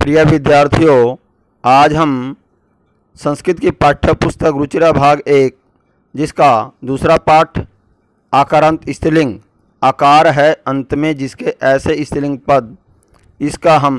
प्रिय विद्यार्थियों आज हम संस्कृत की पाठ्य पुस्तक रुचिरा भाग एक जिसका दूसरा पाठ आकारांत स्त्रीलिंग आकार है अंत में जिसके ऐसे स्त्रीलिंग पद इसका हम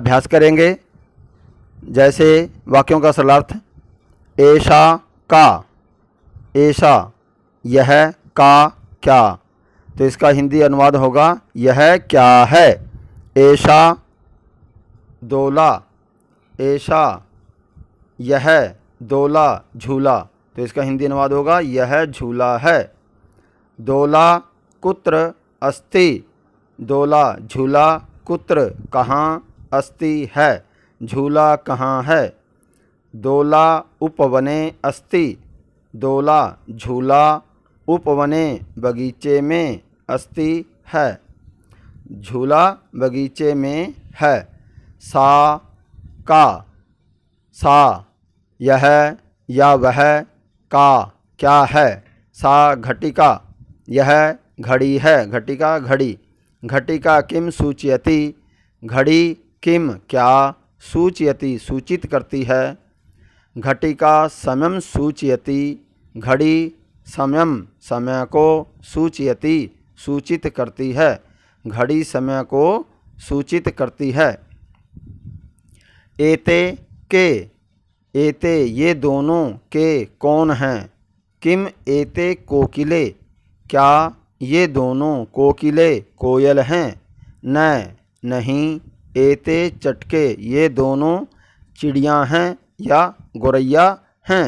अभ्यास करेंगे जैसे वाक्यों का सरलार्थ ऐशा का ऐशा यह का क्या तो इसका हिंदी अनुवाद होगा यह क्या है ऐशा दोला ऐशा यह दोला झूला तो इसका हिंदी अनुवाद होगा यह झूला है दोला कुत्र अस्ति दोला झूला कुत्र कहाँ अस्ति है झूला कहाँ है दोला उपवने अस्ति दोला झूला उपवने बगीचे में अस्ति है झूला बगीचे में है सा का सा यह या वह का क्या है सा घटिका यह घड़ी है घटिका घड़ी घटिका किम सूचयति घड़ी किम क्या सूचयति सूचित करती है घटिका समयम सूचयति घड़ी समयम समय को सूचयति सूचित करती है घड़ी समय को सूचित करती है एते के एते ये दोनों के कौन हैं किम एते कोकिले क्या ये दोनों कोकिले कोयल हैं न नहीं एते चटके ये दोनों चिड़िया हैं या गोरैया हैं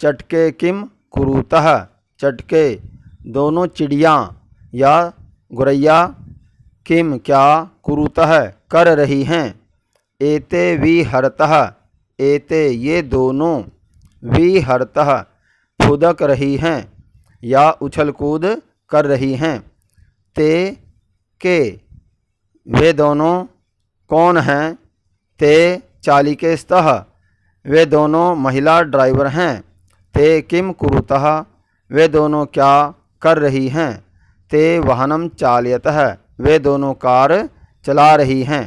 चटके किम कुरुतः चटके दोनों चिड़िया या गुरैया किम क्या कुरुतः कर रही हैं एते विहरतः एते ये दोनों विहरतः फुदक रही हैं या उछल कूद कर रही हैं ते के वे दोनों कौन हैं ते चालिके स्तः वे दोनों महिला ड्राइवर हैं ते किम कुरुतः वे दोनों क्या कर रही हैं ते वाहनम चालयतः वे दोनों कार चला रही हैं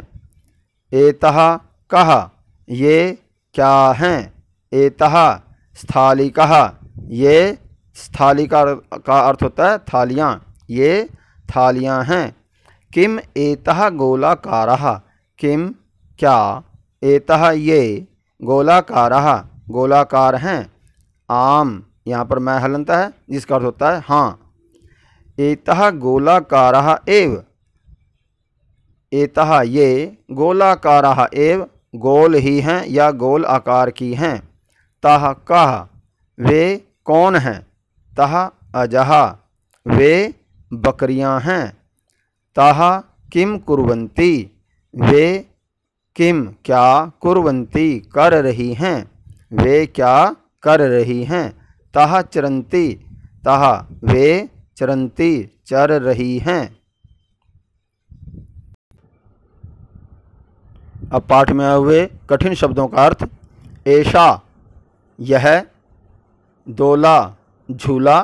एतः कह ये क्या हैं एतः स्थालिक ये स्थालिका का अर्थ होता है थालियाँ ये थालियाँ हैं किम एतः गोलाकार किम क्या एतः ये गोलाकार गोलाकार हैं आम यहाँ पर मैं हलनता है जिसका अर्थ होता है हाँ एतः गोलाकार एवं एतः ये गोलाकार एव गोल ही हैं या गोल आकार की हैं तह कह वे कौन हैं तह अजहा वे बकरियां हैं तह किम कुरवंती वे किम क्या कुरवंती कर रही हैं वे क्या कर रही हैं तह चरंती तह वे चरंती चर रही हैं अब पाठ में आए हुए कठिन शब्दों का अर्थ ऐशा यह दोला झूला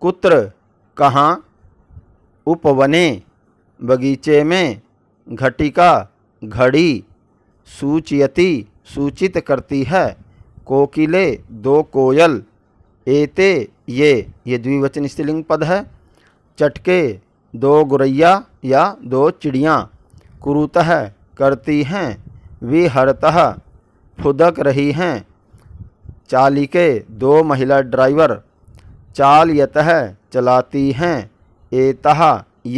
कुत्र कहाँ उपवने बगीचे में घटिका घड़ी सूचयति सूचित करती है कोकिले दो कोयल एते ये ये द्विवचन स्त्रीलिंग पद है चटके दो गुरैया या दो चिड़िया है करती हैं विहरतः फुदक रही हैं चालिके दो महिला ड्राइवर चाल यतः चलाती हैं एतः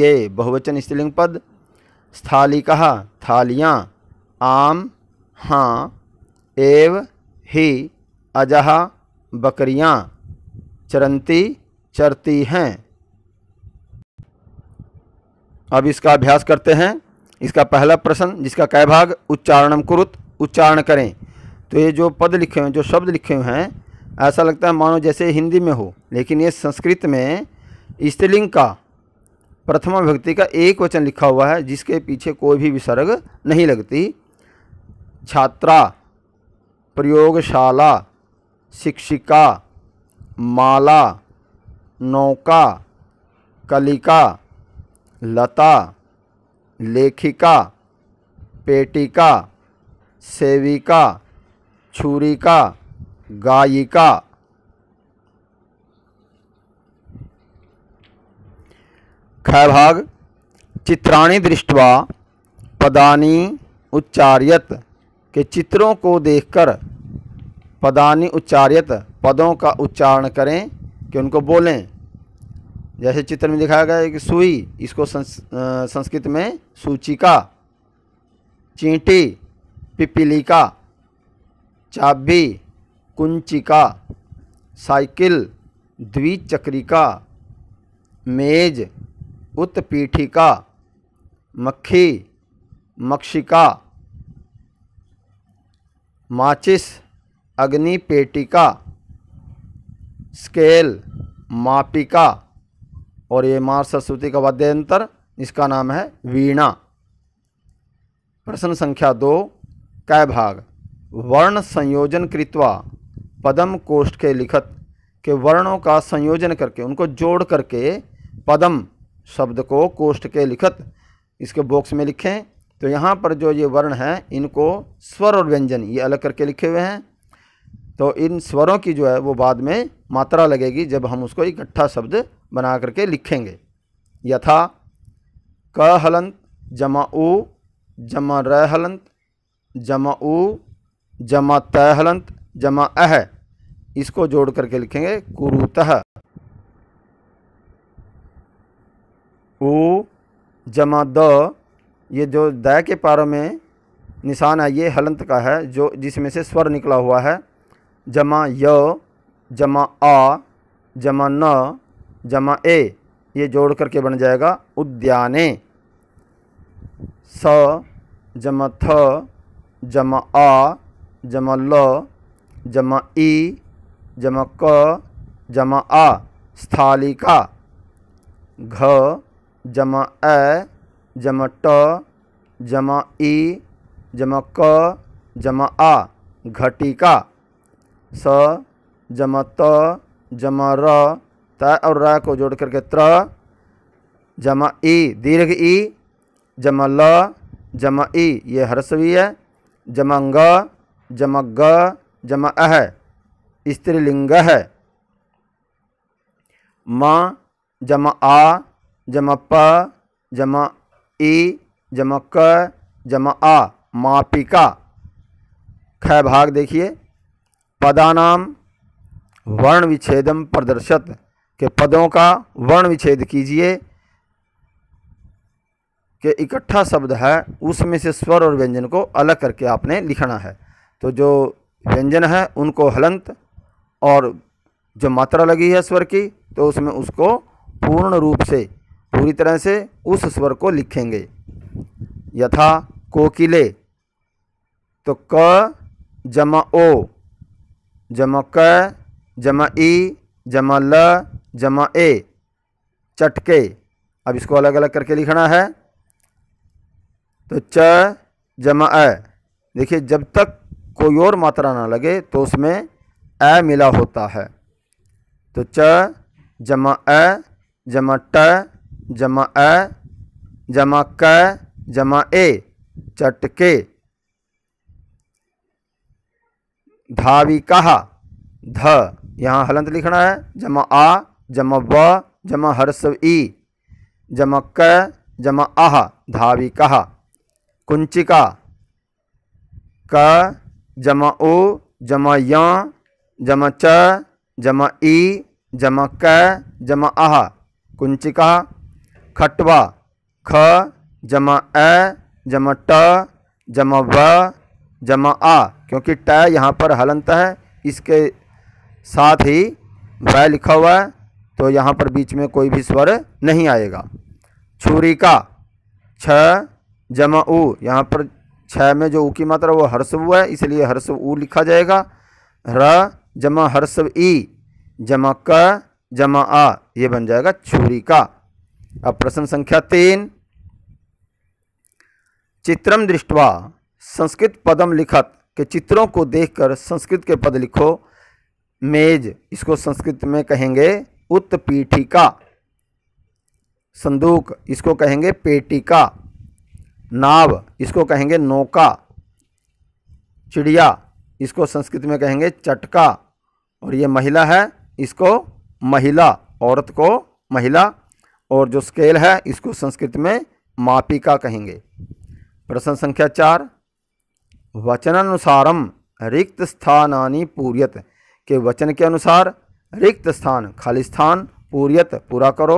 ये बहुवचन स्त्रीलिंग पद स्थालिका थालियाँ आम हाँ एव ही अजहा बकरियाँ चरंती चरती हैं अब इसका अभ्यास करते हैं इसका पहला प्रश्न जिसका कै भाग उच्चारणम कुरुत उच्चारण करें तो ये जो पद लिखे हुए जो शब्द लिखे हुए हैं ऐसा लगता है मानो जैसे हिंदी में हो लेकिन ये संस्कृत में स्त्रीलिंग का प्रथमा भक्ति का एक वचन लिखा हुआ है जिसके पीछे कोई भी विसर्ग नहीं लगती छात्रा प्रयोगशाला शिक्षिका माला नौका कलिका लता लेखिका पेटिका सेविका छुरिका गायिका खैभाग चित्राणी दृष्टवा पदानी उच्चार्यत के चित्रों को देखकर पदानी उच्चार्यत पदों का उच्चारण करें कि उनको बोलें जैसे चित्र में दिखाया गया है कि सुई इसको संस, आ, संस्कृत में सूचिका चींटी पिपिलिका चाबी कुंचिका साइकिल द्विचक्रिका मेज उत्पीठिका मक्खी मक्षिका माचिस अग्निपेटिका स्केल मापिका और ये मार सरस्वती का यंत्र इसका नाम है वीणा प्रश्न संख्या दो कै भाग वर्ण संयोजन कृत्वा पदम कोष्ठ के लिखत के वर्णों का संयोजन करके उनको जोड़ करके पदम शब्द को कोष्ठ के लिखत इसके बॉक्स में लिखें तो यहाँ पर जो ये वर्ण हैं इनको स्वर और व्यंजन ये अलग करके लिखे हुए हैं तो इन स्वरों की जो है वो बाद में मात्रा लगेगी जब हम उसको इकट्ठा शब्द बना करके लिखेंगे यथा क हलंत जमा उ जमा र हलंत जमा उ जमा त हलंत जमा अह इसको जोड़ करके लिखेंगे कुरुतः उ जमा द ये जो द के पारों में निशान है ये हलंत का है जो जिसमें से स्वर निकला हुआ है जमा य जमा आ जमा न जमा ए ये जोड़ करके बन जाएगा उद्याने स जमा थ जमा आ जमा ल जमा ई जमा क जमा आ स्थालिका घ जमा ए जमा ट जमा ई जमा क जमा आ घटिका स जमा त जमा र त और र को जोड़ करके त्र जमा ई दीर्घ ई जमा ल जमा ई ये हर्षवी है जमा ग जमा ग जमा अह स्त्रीलिंग है म जमा आ जमा प जमा ई जमा क जमा आ मापिका खै भाग देखिए पदानाम वर्ण विच्छेदम प्रदर्शत के पदों का वर्ण विच्छेद कीजिए के इकट्ठा शब्द है उसमें से स्वर और व्यंजन को अलग करके आपने लिखना है तो जो व्यंजन है उनको हलंत और जो मात्रा लगी है स्वर की तो उसमें उसको पूर्ण रूप से पूरी तरह से उस स्वर को लिखेंगे यथा कोकिले तो क जमा ओ जमा क जमा ई जमा ल जमा ए चटके अब इसको अलग अलग करके लिखना है तो च जमा अ देखिए जब तक कोई और मात्रा ना लगे तो उसमें अ मिला होता है तो च जमा अ जमा ट जमा अ जमा क जमा ए चटके धाविका ध यहाँ हलंत लिखना है जमा आ जमा व जमा हर्षव ई जमा क जमा आह धाविका कुंचिका क जमा ओ जमा य जमा च जमा ई जमा क जमा आह कुंचिका खटवा ख जमा ए जमा ट जमा व जमा आ क्योंकि ट यहाँ पर हलंत है इसके साथ ही वह लिखा हुआ है तो यहाँ पर बीच में कोई भी स्वर नहीं आएगा छुरी का छ जमा ऊ यहाँ पर छ में जो ऊ की मात्रा वो हर्ष हुआ है इसलिए हर्ष ऊ लिखा जाएगा र जमा हर्ष ई जमा क जमा आ ये बन जाएगा छुरी का अब प्रश्न संख्या तीन चित्रम दृष्टवा संस्कृत पदम लिखत के चित्रों को देखकर संस्कृत के पद लिखो मेज इसको संस्कृत में कहेंगे उत्पीठिका संदूक इसको कहेंगे पेटिका नाव इसको कहेंगे नौका चिड़िया इसको संस्कृत में कहेंगे चटका और ये महिला है इसको महिला औरत को महिला और जो स्केल है इसको संस्कृत में मापिका कहेंगे प्रश्न संख्या चार वचनानुसारम रिक्त स्थानानि पूर्यत के वचन के अनुसार रिक्त स्थान खाली स्थान पूर्यत पूरा करो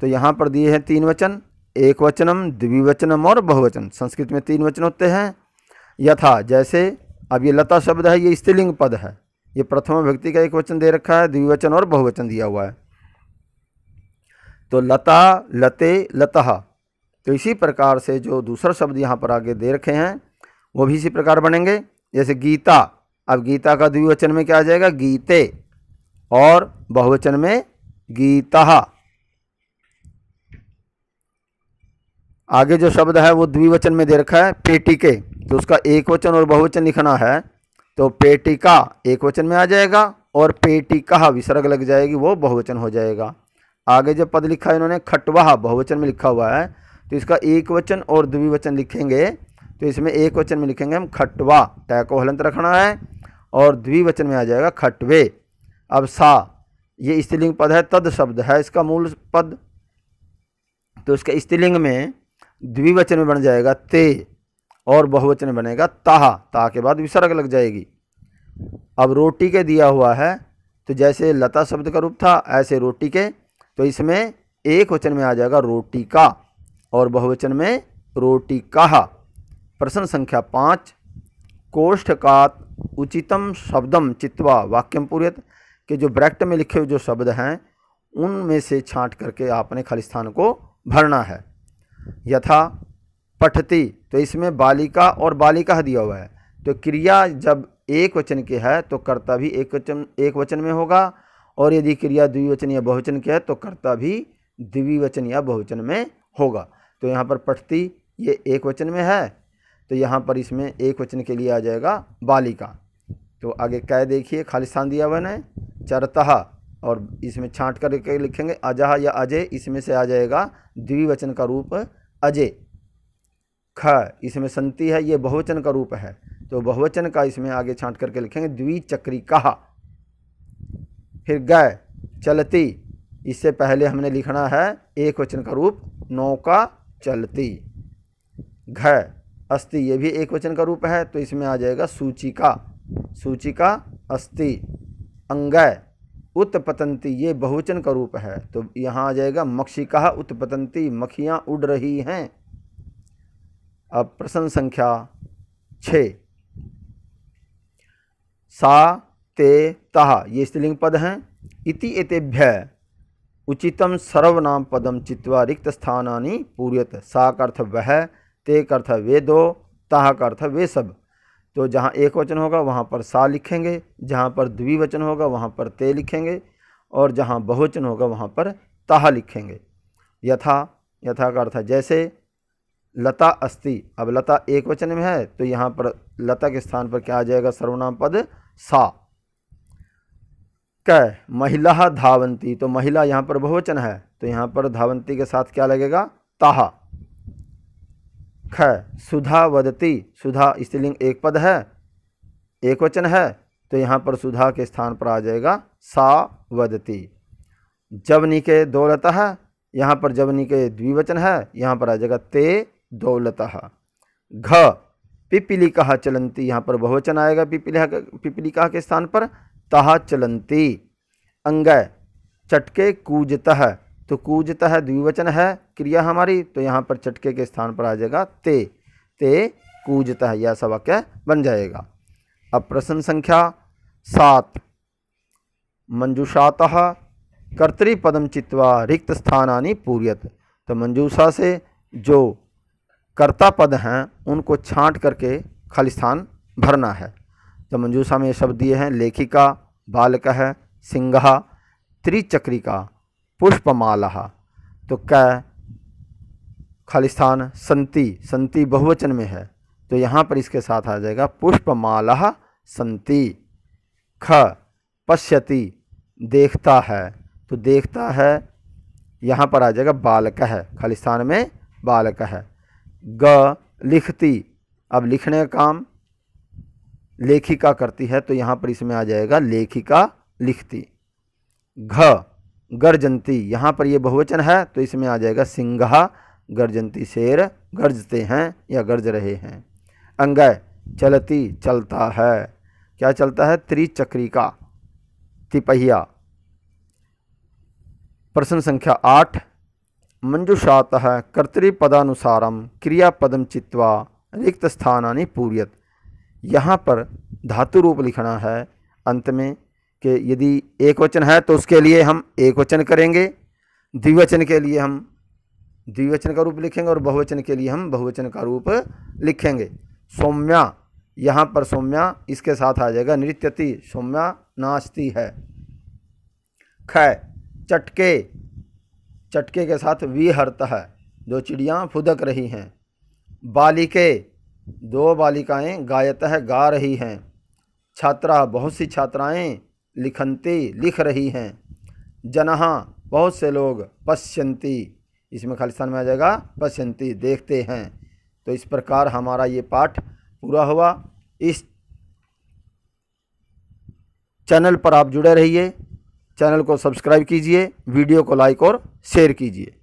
तो यहाँ पर दिए हैं तीन वचन एक वचनम द्विवचनम और बहुवचन संस्कृत में तीन वचन होते हैं यथा जैसे अब ये लता शब्द है ये स्त्रीलिंग पद है ये प्रथम व्यक्ति का एक वचन दे रखा है द्विवचन और बहुवचन दिया हुआ है तो लता लते लतः तो इसी प्रकार से जो दूसरा शब्द यहाँ पर आगे दे रखे हैं वो भी इसी प्रकार बनेंगे जैसे गीता अब गीता का द्विवचन में क्या आ जाएगा गीते और बहुवचन में गीता आगे जो शब्द है वो द्विवचन में दे रखा है पेटिके तो उसका एक वचन और बहुवचन लिखना है तो पेटिका एक वचन में आ जाएगा और पेटिका विसर्ग लग जाएगी वो बहुवचन हो जाएगा आगे जो पद लिखा है इन्होंने खटवाहा बहुवचन में लिखा हुआ है तो इसका एक वचन और द्विवचन लिखेंगे तो इसमें एक वचन में लिखेंगे हम खटवा तय को हलंत रखना है और द्विवचन में आ जाएगा खटवे अब सा ये स्त्रीलिंग पद है तद शब्द है इसका मूल पद तो इसके स्त्रीलिंग में द्विवचन में बन जाएगा ते और बहुवचन में बनेगा ताहा ता के बाद विसर्ग लग जाएगी अब रोटी के दिया हुआ है तो जैसे लता शब्द का रूप था ऐसे रोटी के तो इसमें एक वचन में आ जाएगा रोटी का और बहुवचन में रोटी काहा प्रश्न संख्या पाँच कोष्ठकात उचितम शब्दम चित्वा वाक्यम पूर्यत के जो ब्रैक्ट में लिखे हुए जो शब्द हैं उनमें से छांट करके आपने खाली स्थान को भरना है यथा पठती तो इसमें बालिका और बालिका दिया हुआ है तो क्रिया जब एक वचन की है तो कर्ता भी एक वचन एक वचन में होगा और यदि क्रिया द्विवचन या बहुवचन की है तो कर्ता भी द्विवचन या बहुवचन में होगा तो यहाँ पर पठती ये एक वचन में है तो यहाँ पर इसमें एक वचन के लिए आ जाएगा बालिका तो आगे कै देखिए खालिस्तान दिया हुआ है चरतहा और इसमें छाँट करके लिखेंगे अजह या अजय इसमें से आ जाएगा द्विवचन का रूप अजय ख इसमें संति है ये बहुवचन का रूप है तो बहुवचन का इसमें आगे छाँट करके लिखेंगे द्विचक्री कहा फिर गय चलती इससे पहले हमने लिखना है एक वचन का रूप नौका चलती घ अस्ति ये भी एक वचन का रूप है तो इसमें आ जाएगा सूचिका सूचिका अस्ति अंगय उत्पतंती ये बहुवचन का रूप है तो यहाँ आ जाएगा मक्षिका उत्पतंती मक्खियाँ उड़ रही हैं अब प्रश्न संख्या छ सा ते तह ये स्त्रीलिंग पद हैं इति एतेभ्य उचितम सर्वनाम पदम चित्वा रिक्त स्थानानि पूर्यत सा का अर्थ वह ते का अर्थ वे दो ताह का अर्थ वे सब तो जहाँ एक वचन होगा वहाँ पर सा लिखेंगे जहाँ पर द्विवचन होगा वहाँ पर ते लिखेंगे और जहाँ बहुवचन होगा वहाँ पर तह लिखेंगे यथा यथा का अर्थ जैसे लता अस्ति अब लता एक वचन में है तो यहाँ पर लता के स्थान पर क्या आ जाएगा सर्वनाम पद सा क महिला धावंती तो महिला यहाँ पर बहुवचन है तो यहाँ पर धावंती के साथ क्या लगेगा ताहा ख सुधा वदती सुधा स्त्रीलिंग एक पद है एक वचन है तो यहाँ पर सुधा के स्थान पर आ जाएगा सा वदती जवनी के दौलत है यहाँ पर जवनी के द्विवचन है यहाँ पर आ जाएगा ते दौलत घ पिपिली कहा चलंती यहाँ पर बहुवचन आएगा पिपिलिया पिपिली कहा के स्थान पर तहा चलंती अंग चटके कूजतः तो कूजता है द्विवचन है क्रिया हमारी तो यहाँ पर चटके के स्थान पर आ जाएगा ते ते कूजता है यह सब वाक्य बन जाएगा अब प्रश्न संख्या सात मंजूषातः कर्तृपदम चित्वा रिक्त आनी पूर्यत तो मंजूषा से जो कर्ता पद हैं उनको छांट करके खाली स्थान भरना है तो मंजूषा में शब्द दिए हैं लेखिका बालक है सिंघा त्रिचक्रिका पुष्पमाला तो क खालिस्थान संति संति बहुवचन में है तो यहाँ पर इसके साथ आ जाएगा पुष्पमाला संति ख पश्यति देखता है तो देखता है यहाँ पर आ जाएगा बालक है खालिस्तान में बालक है ग लिखती अब लिखने का काम लेखिका करती है तो यहाँ पर इसमें आ जाएगा लेखिका लिखती घ गर्जंती यहाँ पर ये बहुवचन है तो इसमें आ जाएगा सिंघा गर्जंती शेर गर्जते हैं या गर्ज रहे हैं अंगय चलती चलता है क्या चलता है त्रिचक्री का तिपहिया प्रश्न संख्या आठ मंजुषात कर्तृपदानुसारम क्रियापदम चित्वा रिक्त स्थानानि पूरियत यहाँ पर धातु रूप लिखना है अंत में कि यदि एक वचन है तो उसके लिए हम एक वचन करेंगे द्विवचन के लिए हम द्विवचन का रूप लिखेंगे और बहुवचन के लिए हम बहुवचन का रूप लिखेंगे सौम्या यहाँ पर सौम्या इसके साथ आ जाएगा नृत्यति सौम्या नाचती है ख चटके चटके के साथ विहरत है जो चिड़ियाँ फुदक रही हैं बालिके दो बालिकाएं गायत है गा रही हैं छात्रा बहुत सी छात्राएं लिखनते लिख रही हैं जनहा बहुत से लोग पश्यंती इसमें खालिस्तान में आ जाएगा पश्यंती देखते हैं तो इस प्रकार हमारा ये पाठ पूरा हुआ इस चैनल पर आप जुड़े रहिए चैनल को सब्सक्राइब कीजिए वीडियो को लाइक और शेयर कीजिए